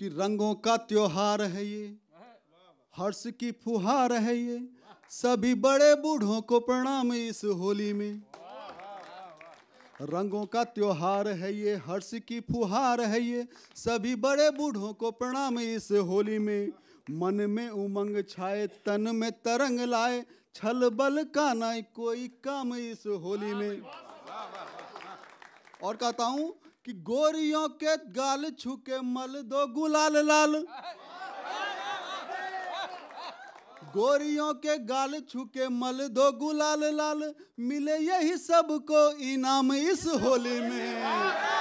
कि रंगों का त्योहार है ये हर्ष की फुहार है ये सभी बड़े बूढ़ों को प्रणाम इस होली में रंगों का त्योहार है ये हर्ष की फुहार है ये सभी बड़े बूढ़ों को प्रणाम इस होली में मन में उमंग छाए तन में तरंग लाए छल बल का ना कोई काम इस होली में और कहता हूँ कि गोरियों के गाल छुके मल दो गुलाल लाल गोरियों के गाल छुके मल दो गुलाल लाल मिले यही सबको इनाम इस होली में